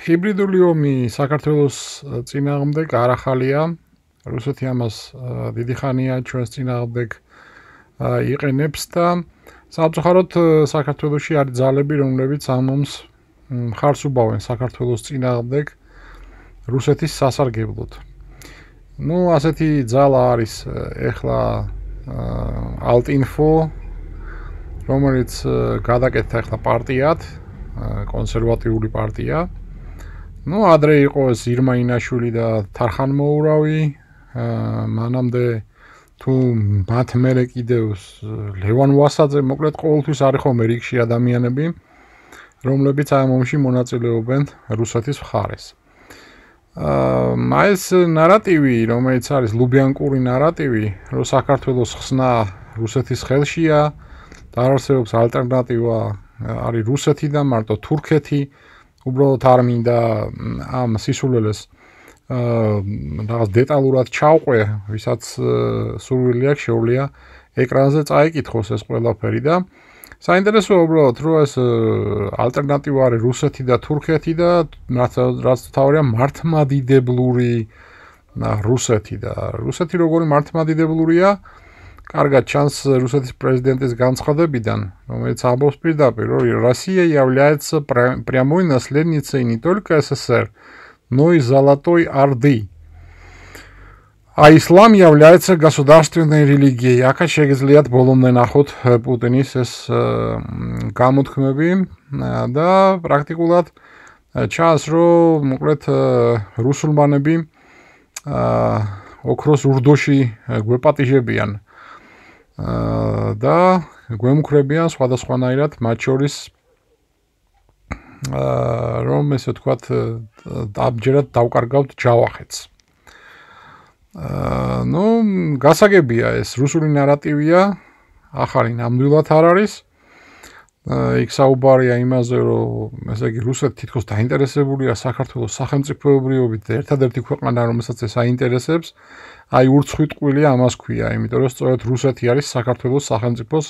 ჰიბრიდული ომი საქართველოს ძინააღმდეგ არ ახალია. რუსეთი ამას დიდი ხანია ჩვენს ძინააღმდეგ იყენებს და საწუხაროდ საქართველოსი არის ძალები, რომლებიც ამომს ხარს უბავენ საქართველოს ძინააღმდეგ რუსეთის სასარგებლოდ. ну ასეთი ძალა არის ეხლა altinfo რომელიც გადაკეთდა ეხლა პარტიად კონსერვატიული პარტია აა ну адრე იყო ზირმა ინაშვილი და თარხან მოურავი მანამდე თუ მათ მერე კიდევს э, ლევან ვასაძე მოკლედ ყოველთვის არის ხოლმე რიგში ადამიანები რომლებიც ამ მომში მონაწილეობენ რუსეთის მხარეს აა მას ნარატივი რომელიც არის ლუბიანკური ნარატივი რომ საქართველოს ხსნა რუსეთის ხელშია და არსებობს ალტერნატივა არის რუსეთი და მარტო თურქეთი აა უბრალოდ არ მინდა ამ სისულელეს აა რაღაც დეტალურად ჩავყვე, ვისაც სურვილი აქვს შეუ ល ია ეკრანზე წაიკითხოს ეს ყველაფერი და საინტერესოა უბრალოდ რომ ეს ალტერნატივა არის რუსეთი და თურქეთი და რაც რაც თავია მართმადიდებლური რუსეთი და რუსეთი როგორი მართმადიდებლურია აა კარგად ჩანს რუსეთის პრეზიდენტის განცხადებიდან, რომელიც ამბობს პირდაპირ, რომ Россия является прямой наследницей не только СССР, но и Золотой Орды. А ислам является государственной религией. აქა შეგიძლიათ ბოლომდე ნახოთ პუტინის ეს გამოთქმები და პრაქტიკულად ჩანს, რომ მოკლედ რუსულმანები ოქროს ურდოში გვეპატიჟებიან. აა და გვემუქრებიან სხვადასხვანაირად მათ შორის აა რომ ესე ვთქვათ აბჯერად დავკარგავთ ჯავახეთს. აა ნუ გასაგებია ეს რუსული нараტივია, ახალი ნამდვილად არ არის. აა აი საუბარია იმაზე რომ ესე იგი რუსეთი თითქოს დაინტერესებულია საქართველოს სახელმწიფოებრიობით და ერთადერთი ქვეყანა რომელსაც ეს აინტერესებს აი ურცხვიტყვილი ამას ქვია იმიტომ რომ სწორედ რუსეთი არის საქართველოს სახელმწიფოს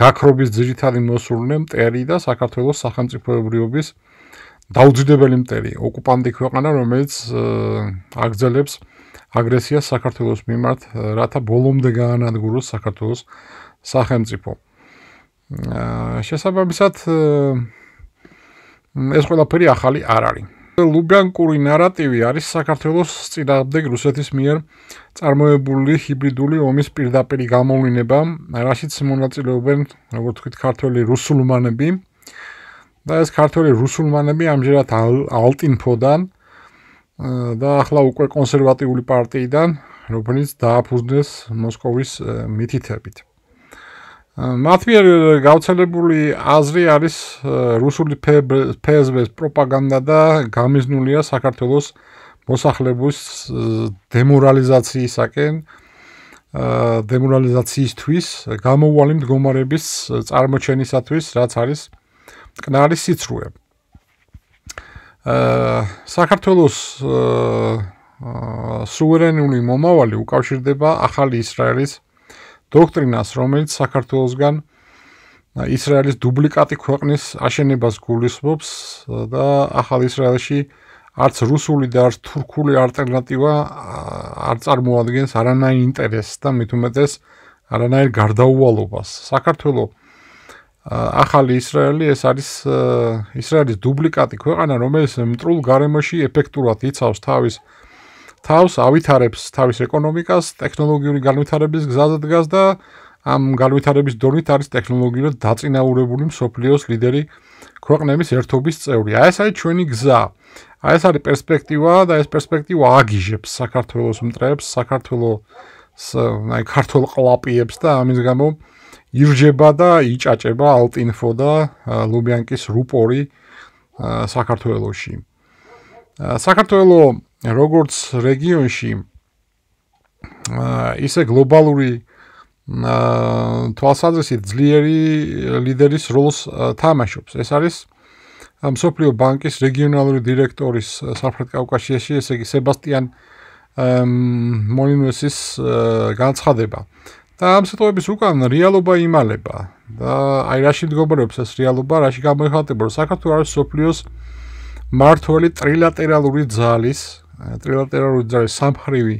გაქრობის ძირითადი მოსულნე მტერი და საქართველოს სახელმწიფოებრიობის დაუძლებელი მტერი ოკუპანტი ქვეყანა რომელიც აგრძელებს აგრესიას საქართველოს მიმართ რათა ბოლომდე გაანადგუროს საქართველოს სახელმწიფო შესაბამისად ეს ყველაფერი ახალი არ არის. ლუგანკური нараტივი არის საქართველოს წინააღმდეგ რუსეთის მიერ წარმოებული ჰიბრიდული ომის პირდაპირი გამოვლინება, რაშიც მონაწილეობენ, როგორც ვთქვით, ქართველი რუსულმანები. და ეს ქართველი რუსულმანები ამჯერად ალტინფოდან და ახლა უკვე კონსერვატიული პარტიიდან რომელიც დააფუძნეს მოსკოვის მითითებით. მათვიერ გავცელებული აზრი არის რუსული ფსბ-ს პროპაგანდა და გამიზნულია საქართველოს მოსახლეობის დემორალიზაციისაკენ დემორალიზაციისთვის გამოვალი მდგომარეობის წარმოჩენისათვის რაც არის მკნარი სიცრუე. საქართველოს სუვერენული მომავალი უკავშირდება ახალი ისრაელის დოქტრინას, რომელიც საქართველოსგან ისრაელის დუბლიკატი ქვეყნის აშენებას გულისხმობს და ახალ ისრაელში არც რუსული და არც თურქული ალტერნატივა არ წარმოადგენს არანაირ ინტერესს და მით უმეტეს არანაირ გარდაუვალობას. საქართველო ახალი ისრაელი ეს არის ისრაელის დუბლიკატი ქვეყანა, რომელიც მტრულ გარემოში ეფექტურად იცავს თავის თავს ავითარებს თავის ეკონომიკას, ტექნოლოგიური განვითარების გზაზე დგას და ამ განვითარების დონით არის ტექნოლოგიურად დაწინაურებული მსოფლიოს ლიდერი ქვეყნების ერთობის წევრი. აი ეს არის ჩვენი გზა. აი ეს არის პერსპექტივა და ეს პერსპექტივა აგიჟებს საქართველოს მტრებს, საქართველოს აი ქართულ ყლაპიებს და ამის გამო ირჯება და იჭაჭება ალტინფო და ლუბიანკის რუპორი საქართველოსში. საქართველოს როგორც რეგიონში ისე გლობალური თვალსაზრისით ძლიერი ლიდერის როლს თამაშობს. ეს არის სოფლიო ბანკის რეგიონალური დირექტორის საფრთ კავკასიაში, ესე იგი სებასტიან მოლინოსის განცხადება. და ამ სიტუაციის უკან რეალობა იმალება და აი რაში მდგომარეობს ეს რეალობა, რაში გამოიხატება, რომ საქართველოს სოფლიოს მართველი ტრილატერალური ძალის ტრილატერალური ძალების სამფრივი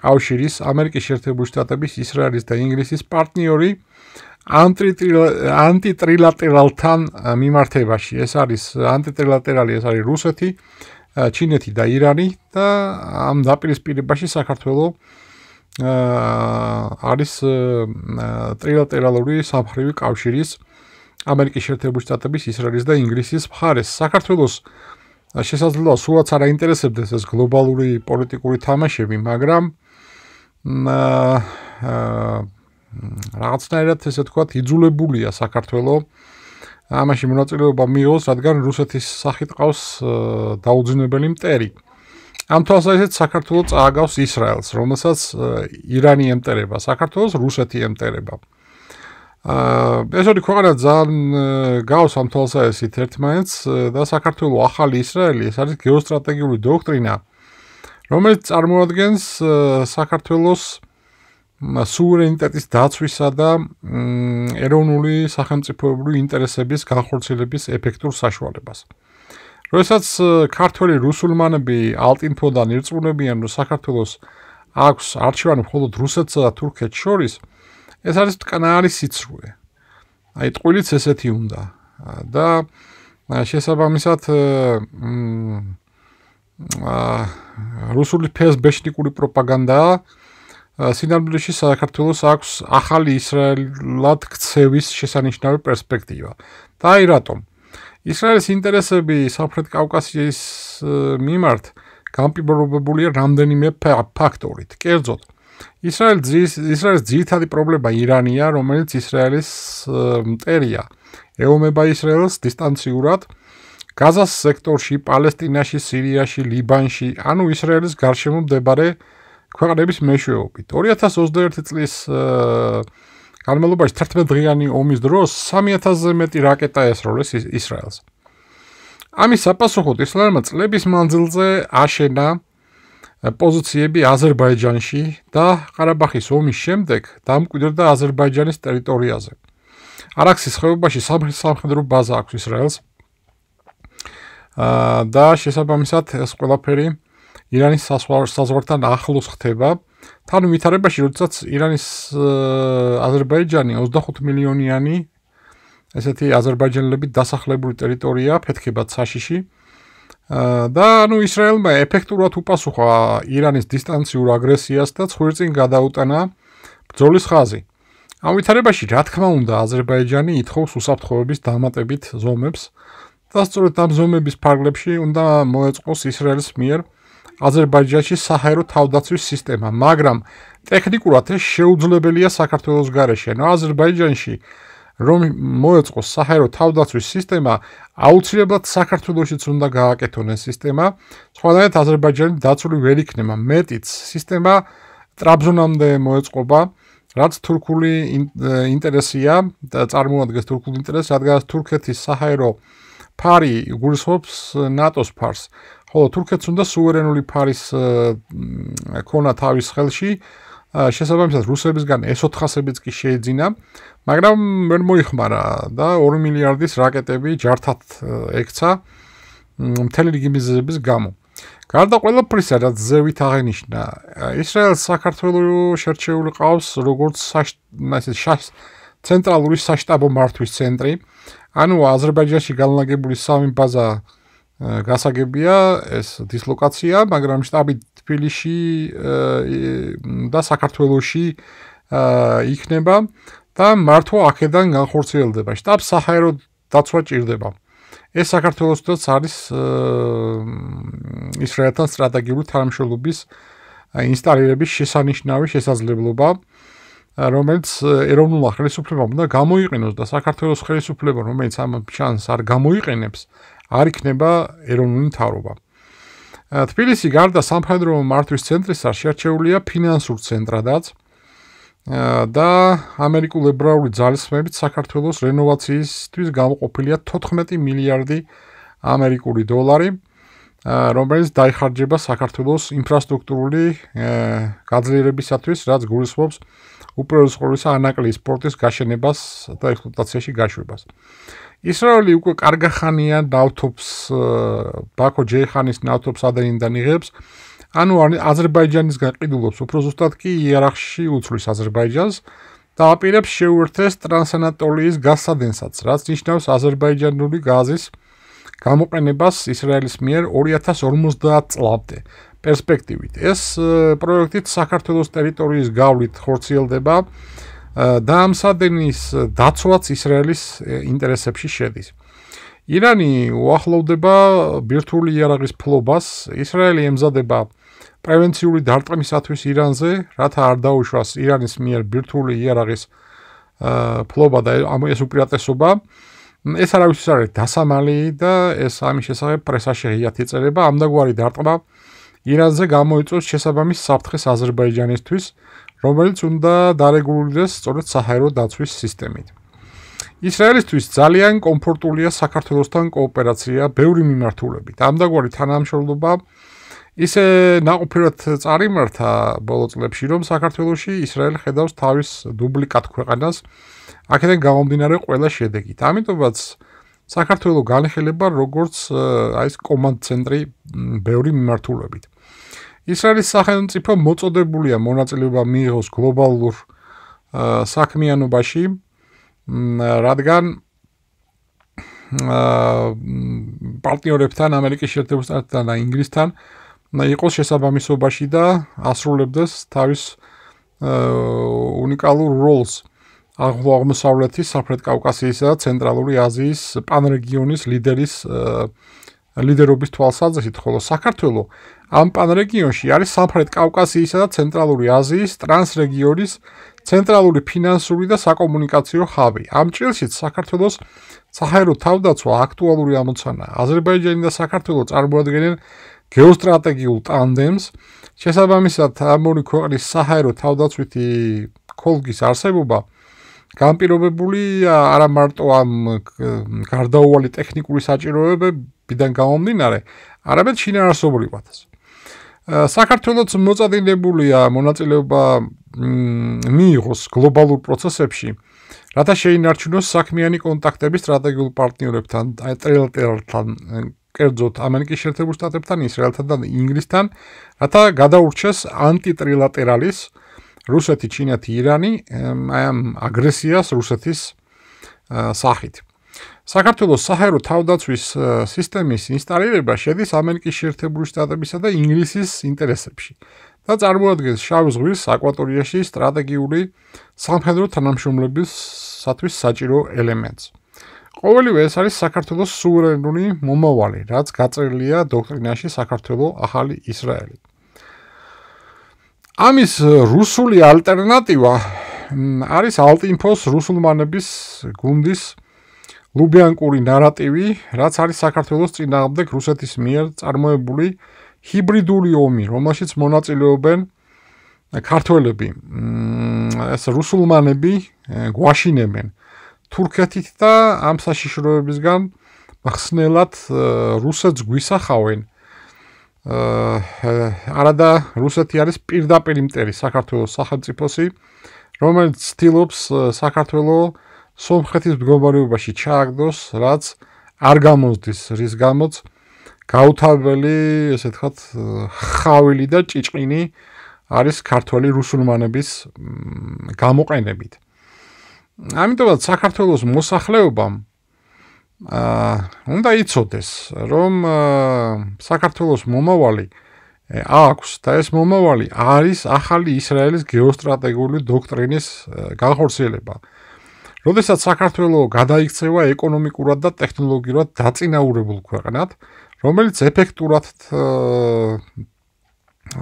კავშირის ამერიკის შეერთებული შტატების, ისრაელის და ინგლისის პარტნიორი ანტიტრილატერალთან მიმართებაში. ეს არის ანტიტრილატერალი, ეს არის რუსეთი, ჩინეთი და ირანი და ამ დაპირისპირებაში საქართველოს არის ტრილატერალური სამფრივი კავშირის ამერიკის შეერთებული შტატების, ისრაელის და ინგლისის მხარეს. საქართველოს შესაძლოა სულაც არ აინტერესებდეს ეს გლობალური პოლიტიკური თამაშები, მაგრამ აა რაღაცნაირად ესე თქვათ, იძულებულია საქართველო ამაში მონაწილეობა მიიღოს, რადგან რუსეთის სახით ყავს დაუძინებელი მტერი. ამ თვალსაზრისით საქართველოს წააგავს ისრაელს, რომელსაც ირანი ემტერება, საქართველოს რუსეთი ემტერება. აა აა ეს ორი ქვეყანა ძალიან э, გავს ამ თვალსაზრისით ერთმანეთს э, და საქართველოს ახალი ისრაელი ეს არის გეოსტრატეგიული დოქტრინა რომელიც წარმოადგენს э, საქართველოს სუვერენიტეტის დაცვისა და ეროვნული სახელმწიფოებრივი ინტერესების განხორციელების ეფექტურ საშუალებას. როდესაც ქართველი რუსულმანები ალტინფოდან ირწმუნებიან, რომ საქართველოს აქვს არჩევანი მხოლოდ რუსეთსა და თურქეთს შორის, ეს არის კანალის სიცრუე. აი ტყვილიც ესეთი უნდა და შესაბამისად მ ა რუსული ფესბეშნიკური პროპაგანდა სინამდვილეში საქართველოს აქვს ახალი ისრაელად ქცევის შესანიშნავი პერსპექტივა. და აი რატომ? ისრაელის ინტერესები სამხრეთ კავკასიის მიმართ გამ ピ ბრობებულია რამდენიმე ფაქტორით. კერძოდ, ისრაელ ისრაელის ძირითადი პრობლემა ირანია, რომელიც ისრაელის მტერია. ეომება ისრაელს დისტანციურად გაზას სექტორში, პალესტინაში, სირიაში, ლიბანში, ანუ ისრაელის გარშემო მდებარე ქვეყნების მეშვეობით. 2021 წლის განმავლობაში 11 დღიანი ომის დროს 3000-ზე მეტი რაკეტა ესროლეს ისრაელს. ამის საპასუხოდ ისრაელმა წლების მანძილზე აშენა პოზიციები აზერბაიჯანში და ყარაბახის ომის შემდეგ დამკვიდრდა აზერბაიჯანის ტერიტორიაზე. არაქსის ხეობაში სამხედრო ბაზა აქვს ისრაელს. აა და შესაბამისად ეს ყველაფერი ირანის საზღვართან ახლოს ხდება. თან ვითარებაში, როდესაც ირანის აზერბაიჯანი 25 მილიონიანი ესეთი აზერბაიჯანელებით დასახლებული ტერიტორია ფეთქება ცაშიში, აა და ანუ ისრაელმა ეფექტურად უპასუხა ირანის დისტანციურ აგრესიას და ცხრილწინ გადაუტანა ბრძოლის ხაზი. ამ ვითარებაში რა თქმა უნდა აზერბაიჯანი ითხოვს უსაფრთხოების დამატებით ზომებს და სწორედ ამ ზომების ფარგლებში უნდა მოეწყოს ისრაელის მიერ აზერბაიჯანში საჰაერო თავდაცვის სისტემა, მაგრამ ტექნიკურად ეს შეუძლებელია საქართველოს გარშემო აზერბაიჯანში რომ მოეწყოს საერთო თავდაცვის სისტემა, აუცილებლად საქართველოსიც უნდა გააკეთონ ეს სისტემა. სხვანაირად აზერბაიჯანი დაცული ვერ იქნება. მეტიც, სისტემა ტრაბზონამდე მოეწყობა, რაც თურქული ინტერესია და წარმოადგენს თურქულ ინტერესს, რადგან თურქეთის საერთო ფარი გულისხმობს ნატოს ფარს. ხოლო თურქეთს უნდა სუვერენული ფარის ქონა თავის ხელში, შესაბამისად რუსებისგან S400-ებიც კი შეეძინა, მაგრამ ვერ მოიხმარა და 2 მილიარდის რაკეტები ჯართათ ექცა მთელი რიგი მიზეზების გამო. გარდა ყველაფრისა, რაც ზევით აღინიშნა, ისრაელს საქართველოს შერჩეული ყავს როგორც ცენტრალური საშტაბო მართვის ცენტრი, ანუ აზერბაიჯანში განლაგებული სამი ბაზა გასაგებია ეს დისლოკაცია, მაგრამ штаბი თბილისში და საქართველოში იქნება და მართო აქედან განხორციელდება. штаბს საჰაერო დაცვა ჭირდება. ეს საქართველოსთან არის ისრაელთან სტრატეგიული თანამშრომლობის ინსტალირების შესანიშნავი შესაძლებლობა. რომელიც ეროვნულ ახალისუფლებამ უნდა გამოიყენოს და საქართველოს ხელისუფლება რომელიც ამ შანსს არ გამოიყენებს, არ იქნება ეროვნული თავობა. თბილისი გარდა სამხედრო მართვის ცენტრისა შეერჩეულია ფინანსურ ცენტრადაც და ამერიკულ ებრაული ძალისხმებით საქართველოს რენოვაციისთვის გამოყოფილია 14 მილიარდი ამერიკული დოლარი. რომელიც დაიხარჯება საქართველოს ინფრასტრუქტურული გაძლიერებისათვის, რაც გულისხმობს უპირველესობა ანაკლის სპორტის გაშენებას და ექსპლუატაციაში გაშვებას. ისრაელი უკვე კარგახანია ნავთობს ბაქო ჯეიხანის ნავთობს ადენიდან იღებს. ანუ აზერბაიჯანის გაყიდულობს, უფრო ზუსტად კი იარაღში უცვლის აზერბაიჯანს და აპირებს შეუერთეს ტრანსანატოლიის გასადენსაც, რაც ნიშნავს აზერბაიჯანული გაზის აა გამოყენებას ისრაელის მიერ 2050 წლამდე. პერსპექტივით ეს პროექტი საქართველოს ტერიტორიის გავლით ხორციელდება და ამსადენის დაცვაც ისრაელის ინტერესებში შედის. ირანი უახლოვდება ბირთული იარაღის ფლობას, ისრაელი ემზადება პრევენციული დარტყმისათვის ირანზე, რათა არ დაუშვას ირანის მიერ ბირთული იარაღის ფლობა და ამ ეს უპირატესობა. აა ეს არავის არ არის დასამალი და ეს ამის შესახებ პრესაში ღიათი წერება ამდაგვარი დარტყმა ირანზე გამოიწვის შესაბამის საფრთხეს აზერბაიჯანისთვის, რომელიც უნდა დარეგულირდეს სწორედ საჰაერო დაცვის სისტემით. ისრაელისთვის ძალიან კომფორტულია საქართველოსთან კოოპერაცია ბევრი მიმართულებით. ამდაგვარი თანამშრომლობა ისე ناقფერად წარიმართა ბოლო წლებში, რომ საქართველოსი ისრაელ ხედავს თავის დუბლიკატ ქვეყანას აქედან გამომდინარე ყველა შედეგით. ამიტომაც საქართველოს განხილება როგორც აი ეს კომანდ ცენტრი ბევრი მიმართულებით. ისრაელის სახელმწიფო მოწოდებულია მონაწილეობა მიიღოს გლობალურ საქმიანობაში, რადგან აა პარტნიორებთან, ამერიკის შეერთებულ შტატთან და ინგლისთან იყოს შესაბამისობაში და ასრულებდეს თავის უნიკალურ როლს. აა აღმოსავლეთის, საფრეთ კავკასიისა და ცენტრალური აზიის პანრეგიონის ლიდერის ლიდერობის თვალსაზრისით, ხოლო საქართველო ამ პანრეგიონში არის საფრეთ კავკასიისა და ცენტრალური აზიის ტრანსრეგიონის ცენტრალური ფინანსური და საკომუნიკაციო ხაბი. ამ წელსიც საქართველოს საერთო თავდაცვა აქტუალური ამოცანაა. აზერბაიჯანი და საქართველო წარმოადგენენ გეოსტრატეგიულ ტანდემს. შესაბამისად, ამ ორი ქვეყნის საერთო თავდაცვითი კოლგის არსებობა გამ ピ რობებულია არა მარტო ამ გარდაუვალი ტექნიკური საჭიროებებიდან გამომდინარე, არამედ შინაარსობრივი ფაქტორს. საქართველოს მოწადინებულია მონაწილეობა მიიღოს გლობალურ პროცესებში, რათა შეინარჩუნოს საქმიანი კონტაქტები სტრატეგიულ პარტნიორებთან, ტრელტერთან, კერძოდ ამერიკის შეერთებულ შტატებთან, ისრაელთან და ინგლისთან, რათა გადაურჩეს ანტიტრილატერალიზმი რუსეთი, ჩინეთი, ირანი აი ამ აგრესიას რუსეთის სახით. საქართველოს საერთო თავდაცვის სისტემის ინსტალირება შედის ამერიკის შეერთებული შტატებისა და ინგლისის ინტერესებში. და წარმოადგენს შავ ზღვის აკვატორიაში სტრატეგიული სამხედრო თანამშრომლობისათვის საჭირო ელემენტს. ყოველივე ეს არის საქართველოს სუვერენული მომავალი, რაც გაწერილია დოქტრინაში საქართველოს ახალი ისრაელი. ამის რუსული ალტერნატივა არის ალტინფოს რუსულმანების გუნდის ლუბიანკური нараტივი, რაც არის საქართველოს წინააღმდეგ რუსეთის მიერ წარმოებული ჰიბრიდული ომი, რომელშიც მონაწილეობენ ქართველები, ეს რუსულმანები გვაშინებენ თურქეთით და ამ საშიშროებისგან მხსნელად რუსებს გვისახავენ. აა არადა რუსეთი არის პირდაპირ იმტერი საქართველოს სახელმწიფოსი რომელიც ცდილობს საქართველოს სომხეთის მდგომარეობაში ჩააგდოს რაც არ გამოდის რის გამოც გაუთავებელი ესე ვთქვათ ხავილი და ჭიჭყინი არის ქართველი რუსულმანების გამოყენებით ამიტომაც საქართველოს მოსახლეობამ აა უნდა იცოდეს, რომ საქართველოს მომავალი აქვს და ეს მომავალი არის ახალი ისრაელის გეოსტრატეგიული დოქტრინის განხორციელება. როდესაც საქართველო გადაიქცევა ეკონომიკურად და ტექნოლოგიურად დაწინაურებულ ქვეყნად, რომელიც ეფექტურად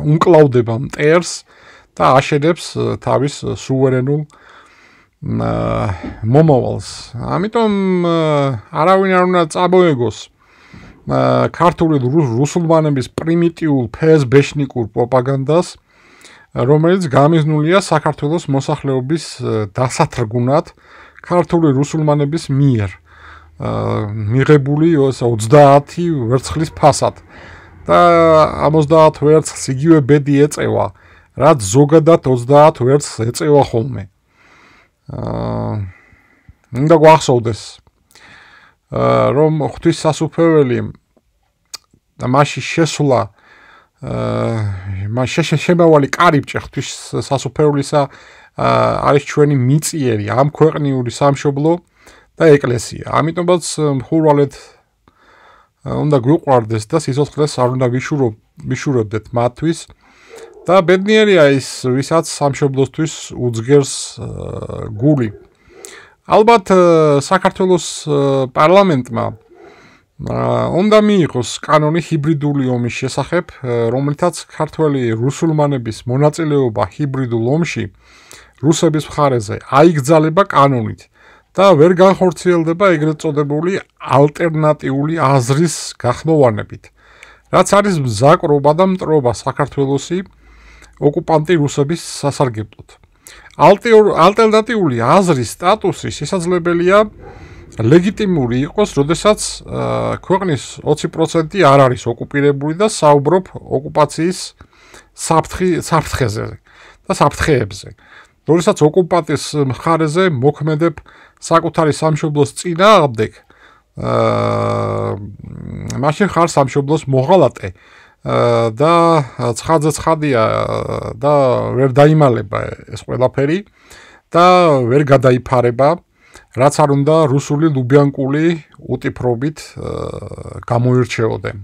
უმკლავდება მტერს და აშენებს თავის სუვერენულ აა მომავალს. ამიტომ არავინ არ უნდა წაბოეგოს ქართული რუსულმანების პრიმიტიულ ფსბშნიკურ პროპაგანდას, რომელიც გამიზნულია საქართველოს მოსახლეობის დასათრგუნად ქართული რუსულმანების მიერ მიღებული 30 ვერცხლის ფასად და 50 ვერცხს იგივე ბედი ეწევა, რაც ზოგადად 30 ვერცხს ეწევა ხოლმე. აა უნდა გვახსოვდეს აა რომ ღვთის სასუფეველი და მასში შესვლა აა მას შეშემავალი კარიბჭე ღვთის სასუფეველისა აა არის ჩვენი მიწიერი ამ ქვეყნიური სამშობლო და ეკლესია. ამიტომაც ხურვალეთ უნდა გვიყვარდეს და სიცოცხლეს არ უნდა გიშურო მიშურებდეთ მათთვის აა და ბედნიერია ის, ვისაც სამშობლოსთვის უძგერს გული. ალბათ საქართველოს პარლამენტმა უნდა მიიღოს კანონი ჰიბრიდული ომის შესახებ, რომლითაც ქართველი რუსულმანების მონაწილეობა ჰიბრიდულ ომში რუსების მხარეზე აიგძალება კანონით და ვერ განხორციელდება ეგრეთ წოდებული ალტერნატიული აზრის გახმოვანებით. რაც არის მზაკრობა და მტრობა საქართველოსი ოკუპანტი რუსების სასარგებლოდ. ალტერნატიული აზრის სტატუსი შესაძლებელია ლეგიტიმური იყოს, როდესაც ქვეყნის 20% არ არის ოკუპირებული და საუბრობ ოკუპაციის საფრთხე საფრთხეზე და საფრთხეებზე. როდესაც ოკუპანტის მხარეზე მოქმედებ საკუთარი სამშობლოს წინა აღდეგ აა მაშინ ხარ სამშობლოს მოღალატე. აა და ცხადზე ცხადია და ვერ დაიმალება ეს ყველაფერი და ვერ გადაიფარება რაც არ უნდა რუსული ლუბიანკული უტიფრობით გამოირჩეოდე